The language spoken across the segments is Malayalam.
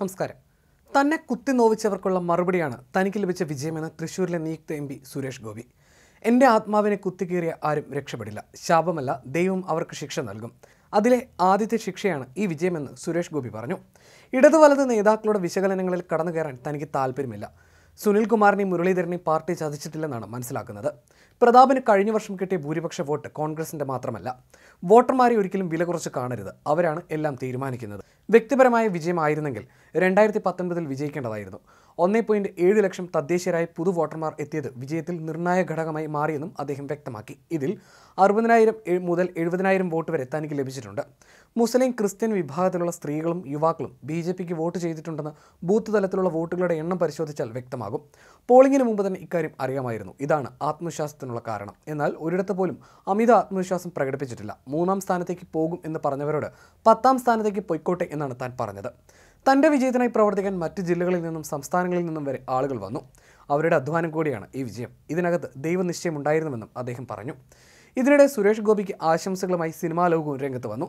നമസ്കാരം തന്നെ കുത്തി നോവിച്ചവർക്കുള്ള മറുപടിയാണ് തനിക്ക് ലഭിച്ച വിജയമെന്ന് തൃശ്ശൂരിലെ നിയുക്ത എം പി സുരേഷ് ഗോപി എൻ്റെ ആത്മാവിനെ കുത്തിക്കേറിയ ആരും രക്ഷപ്പെടില്ല ശാപമല്ല ദൈവം അവർക്ക് ശിക്ഷ നൽകും അതിലെ ആദ്യത്തെ ശിക്ഷയാണ് ഈ വിജയമെന്ന് സുരേഷ് ഗോപി പറഞ്ഞു ഇടതു വലത് നേതാക്കളുടെ വിശകലനങ്ങളിൽ കടന്നു കയറാൻ തനിക്ക് താല്പര്യമില്ല സുനിൽകുമാറിനെയും മുരളീധരനെയും പാർട്ടി ചതിച്ചിട്ടില്ലെന്നാണ് മനസ്സിലാക്കുന്നത് പ്രതാപിന് കഴിഞ്ഞ വർഷം കിട്ടിയ ഭൂരിപക്ഷ വോട്ട് കോൺഗ്രസിന്റെ മാത്രമല്ല വോട്ടർമാരെ ഒരിക്കലും വില കുറച്ച് കാണരുത് അവരാണ് എല്ലാം തീരുമാനിക്കുന്നത് വ്യക്തിപരമായ വിജയമായിരുന്നെങ്കിൽ രണ്ടായിരത്തി പത്തൊൻപതിൽ വിജയിക്കേണ്ടതായിരുന്നു ഒന്നേ പോയിന്റ് ഏഴ് ലക്ഷം തദ്ദേശീയരായ പുതു വോട്ടർമാർ എത്തിയത് വിജയത്തിൽ നിർണായക ഘടകമായി മാറിയെന്നും അദ്ദേഹം വ്യക്തമാക്കി ഇതിൽ അറുപതിനായിരം മുതൽ എഴുപതിനായിരം വോട്ട് വരെ തനിക്ക് ലഭിച്ചിട്ടുണ്ട് മുസ്ലിം ക്രിസ്ത്യൻ വിഭാഗത്തിലുള്ള സ്ത്രീകളും യുവാക്കളും ബി ജെ പിക്ക് വോട്ട് ചെയ്തിട്ടുണ്ടെന്ന് ബൂത്ത് തലത്തിലുള്ള വോട്ടുകളുടെ എണ്ണം പരിശോധിച്ചാൽ വ്യക്തമാകും പോളിംഗിന് മുമ്പ് തന്നെ ഇക്കാര്യം അറിയാമായിരുന്നു ഇതാണ് ആത്മവിശ്വാസത്തിനുള്ള കാരണം എന്നാൽ ഒരിടത്ത് പോലും അമിത ആത്മവിശ്വാസം പ്രകടിപ്പിച്ചിട്ടില്ല മൂന്നാം സ്ഥാനത്തേക്ക് പോകും എന്ന് പറഞ്ഞവരോട് പത്താം സ്ഥാനത്തേക്ക് പൊയ്ക്കോട്ടെ എന്നാണ് താൻ പറഞ്ഞത് തൻ്റെ വിജയത്തിനായി പ്രവർത്തിക്കാൻ മറ്റ് ജില്ലകളിൽ നിന്നും സംസ്ഥാനങ്ങളിൽ നിന്നും വരെ ആളുകൾ വന്നു അവരുടെ അധ്വാനം കൂടിയാണ് ഈ വിജയം ഇതിനകത്ത് ദൈവനിശ്ചയം ഉണ്ടായിരുന്നുവെന്നും അദ്ദേഹം പറഞ്ഞു ഇതിനിടെ സുരേഷ് ഗോപിക്ക് ആശംസകളുമായി സിനിമാ ലോകവും രംഗത്ത് വന്നു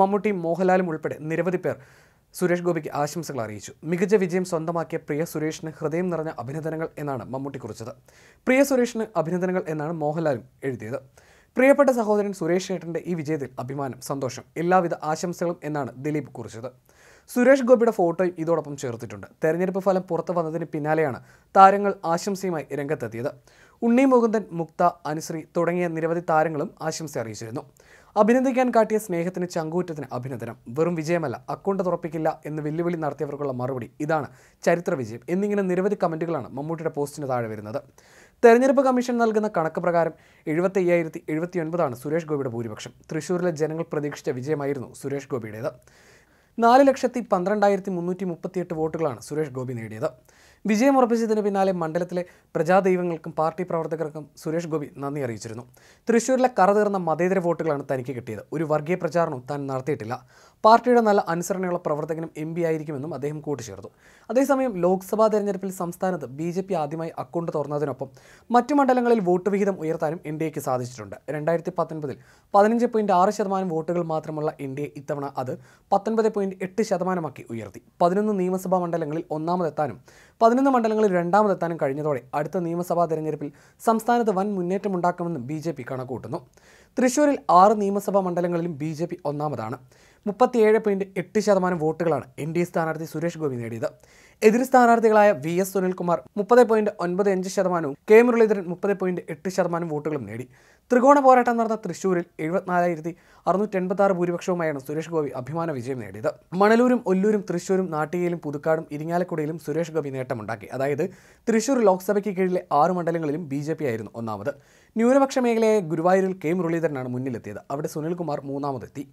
മമ്മൂട്ടി മോഹൻലാലും ഉൾപ്പെടെ നിരവധി പേർ സുരേഷ് ഗോപിക്ക് ആശംസകൾ അറിയിച്ചു മികച്ച വിജയം സ്വന്തമാക്കിയ പ്രിയ സുരേഷിന് ഹൃദയം നിറഞ്ഞ അഭിനന്ദനങ്ങൾ എന്നാണ് മമ്മൂട്ടി കുറിച്ചത് പ്രിയ സുരേഷിന് അഭിനന്ദനങ്ങൾ എന്നാണ് മോഹൻലാലും എഴുതിയത് പ്രിയപ്പെട്ട സഹോദരൻ സുരേഷ് ഏട്ടൻ്റെ ഈ വിജയത്തിൽ അഭിമാനം സന്തോഷം എല്ലാവിധ ആശംസകളും എന്നാണ് ദിലീപ് കുറിച്ചത് സുരേഷ് ഗോപിയുടെ ഫോട്ടോയും ഇതോടൊപ്പം ചേർത്തിട്ടുണ്ട് തെരഞ്ഞെടുപ്പ് ഫലം പുറത്തു വന്നതിന് പിന്നാലെയാണ് താരങ്ങൾ ആശംസയുമായി രംഗത്തെത്തിയത് ഉണ്ണി മുകുന്ദൻ മുക്ത അനുശ്രീ തുടങ്ങിയ നിരവധി താരങ്ങളും ആശംസ അറിയിച്ചിരുന്നു അഭിനന്ദിക്കാൻ കാട്ടിയ സ്നേഹത്തിന് ചങ്കൂറ്റത്തിന് അഭിനന്ദനം വെറും വിജയമല്ല അക്കൗണ്ട് തുറപ്പിക്കില്ല എന്ന് വെല്ലുവിളി നടത്തിയവർക്കുള്ള മറുപടി ഇതാണ് ചരിത്ര വിജയം എന്നിങ്ങനെ നിരവധി കമൻറ്റുകളാണ് മമ്മൂട്ടിയുടെ പോസ്റ്റിന് താഴെ വരുന്നത് തെരഞ്ഞെടുപ്പ് കമ്മീഷൻ നൽകുന്ന കണക്ക് പ്രകാരം എഴുപത്തി അയ്യായിരത്തി എഴുപത്തി ഒൻപതാണ് സുരേഷ് ഗോപിയുടെ ഭൂരിപക്ഷം തൃശ്ശൂരിലെ ജനങ്ങൾ പ്രതീക്ഷിച്ച വിജയമായിരുന്നു സുരേഷ് ഗോപിയുടേത് നാല് ലക്ഷത്തി പന്ത്രണ്ടായിരത്തി മുന്നൂറ്റി മുപ്പത്തിയെട്ട് വോട്ടുകളാണ് സുരേഷ് ഗോപി നേടിയത് വിജയമുറപ്പിച്ചതിന് പിന്നാലെ മണ്ഡലത്തിലെ പ്രജാദൈവങ്ങൾക്കും പാർട്ടി പ്രവർത്തകർക്കും സുരേഷ് ഗോപി നന്ദി അറിയിച്ചിരുന്നു തൃശ്ശൂരിലെ കറതീർന്ന മതേതര വോട്ടുകളാണ് തനിക്ക് കിട്ടിയത് ഒരു വർഗീയ പ്രചാരണവും താൻ നടത്തിയിട്ടില്ല പാർട്ടിയുടെ നല്ല അനുസരണയുള്ള പ്രവർത്തകനും എം പി ആയിരിക്കുമെന്നും അദ്ദേഹം കൂട്ടിച്ചേർത്തു അതേസമയം ലോക്സഭാ തെരഞ്ഞെടുപ്പിൽ സംസ്ഥാനത്ത് ബി ജെ പി ആദ്യമായി അക്കൗണ്ട് തുറന്നതിനൊപ്പം മറ്റു മണ്ഡലങ്ങളിൽ വോട്ട് വിഹിതം ഉയർത്താനും എൻ ഡി എക്ക് സാധിച്ചിട്ടുണ്ട് രണ്ടായിരത്തി പത്തൊൻപതിൽ പതിനഞ്ച് പോയിൻറ്റ് ആറ് ശതമാനം വോട്ടുകൾ മാത്രമുള്ള എൻ ഡി എ ഇത്തവണ അത് പത്തൊൻപത് പോയിൻറ്റ് എട്ട് ശതമാനമാക്കി ഉയർത്തി പതിനൊന്ന് നിയമസഭാ മണ്ഡലങ്ങളിൽ ഒന്നാമതെത്താനും പതിനൊന്ന് മണ്ഡലങ്ങളിൽ രണ്ടാമതെത്താനും കഴിഞ്ഞതോടെ അടുത്ത നിയമസഭാ തെരഞ്ഞെടുപ്പിൽ സംസ്ഥാനത്ത് വൻ മുന്നേറ്റമുണ്ടാക്കുമെന്ന് ബി ജെ പി കണക്കൂട്ടുന്നു തൃശൂരിൽ ആറ് നിയമസഭാ മണ്ഡലങ്ങളിലും ബി ജെ പി ഒന്നാമതാണ് മുപ്പത്തിയേഴ് പോയിൻറ്റ് എട്ട് ശതമാനം വോട്ടുകളാണ് എൻ ഡി എ സ്ഥാനാർത്ഥി സുരേഷ് ഗോപി നേടിയത് എതിർ സ്ഥാനാർത്ഥികളായ വി എസ് സുനിൽകുമാർ മുപ്പത് പോയിന്റ് ഒൻപത് അഞ്ച് ശതമാനവും കെ മുരളീധരൻ മുപ്പത് പോയിന്റ് എട്ട് ശതമാനം വോട്ടുകളും നേടി ത്രികോണ പോരാട്ടം നടന്ന തൃശൂരിൽ എഴുപത്തിനാലായിരത്തി അറുന്നൂറ്റി എൺപത്തി ആറ് ഭൂരിപക്ഷവുമായാണ് സുരേഷ് ഗോപി അഭിമാന വിജയം നേടിയത് മണലൂരും ഒല്ലൂരും തൃശൂരും നാട്ടികയിലും പുതുക്കാടും ഇരിങ്ങാലക്കുടയിലും സുരേഷ് ഗോപി നേട്ടമുണ്ടാക്കി അതായത് തൃശൂർ ലോക്സഭയ്ക്ക് കീഴിലെ ആറ് മണ്ഡലങ്ങളിലും ബി ആയിരുന്നു ഒന്നാമത് ന്യൂനപക്ഷ മേഖലയായ ഗുരുവായൂരിൽ കെ മുരളീധരനാണ് മുന്നിലെത്തിയത് അവിടെ സുനിൽകുമാർ മൂന്നാമതെത്തി